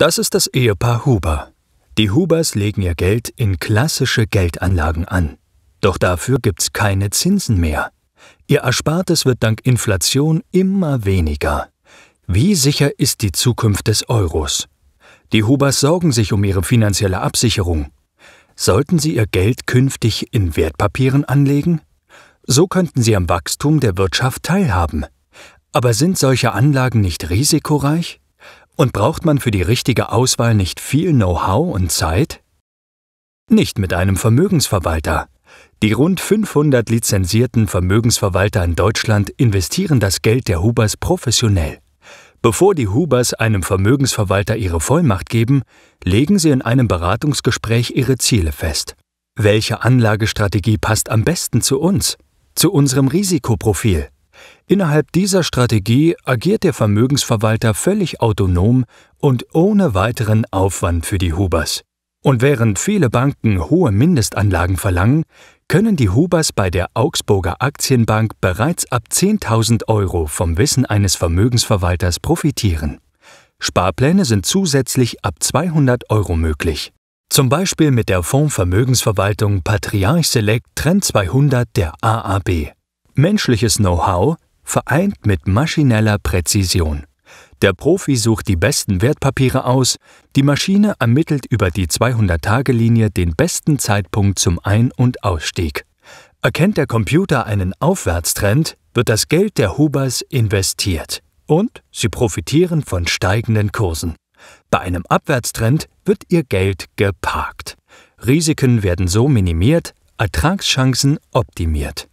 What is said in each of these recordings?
Das ist das Ehepaar Huber. Die Hubers legen ihr Geld in klassische Geldanlagen an. Doch dafür gibt's keine Zinsen mehr. Ihr Erspartes wird dank Inflation immer weniger. Wie sicher ist die Zukunft des Euros? Die Hubers sorgen sich um ihre finanzielle Absicherung. Sollten sie ihr Geld künftig in Wertpapieren anlegen? So könnten sie am Wachstum der Wirtschaft teilhaben. Aber sind solche Anlagen nicht risikoreich? Und braucht man für die richtige Auswahl nicht viel Know-how und Zeit? Nicht mit einem Vermögensverwalter. Die rund 500 lizenzierten Vermögensverwalter in Deutschland investieren das Geld der Hubers professionell. Bevor die Hubers einem Vermögensverwalter ihre Vollmacht geben, legen sie in einem Beratungsgespräch ihre Ziele fest. Welche Anlagestrategie passt am besten zu uns, zu unserem Risikoprofil? Innerhalb dieser Strategie agiert der Vermögensverwalter völlig autonom und ohne weiteren Aufwand für die Hubers. Und während viele Banken hohe Mindestanlagen verlangen, können die Hubers bei der Augsburger Aktienbank bereits ab 10.000 Euro vom Wissen eines Vermögensverwalters profitieren. Sparpläne sind zusätzlich ab 200 Euro möglich. Zum Beispiel mit der Fondsvermögensverwaltung Patriarch Select Trend 200 der AAB. Menschliches Know-how vereint mit maschineller Präzision. Der Profi sucht die besten Wertpapiere aus, die Maschine ermittelt über die 200-Tage-Linie den besten Zeitpunkt zum Ein- und Ausstieg. Erkennt der Computer einen Aufwärtstrend, wird das Geld der Hubers investiert und sie profitieren von steigenden Kursen. Bei einem Abwärtstrend wird ihr Geld geparkt. Risiken werden so minimiert, Ertragschancen optimiert.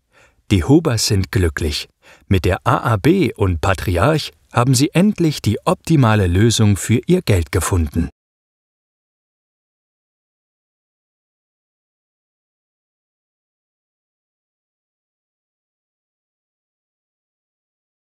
Die Hubers sind glücklich. Mit der AAB und Patriarch haben sie endlich die optimale Lösung für ihr Geld gefunden.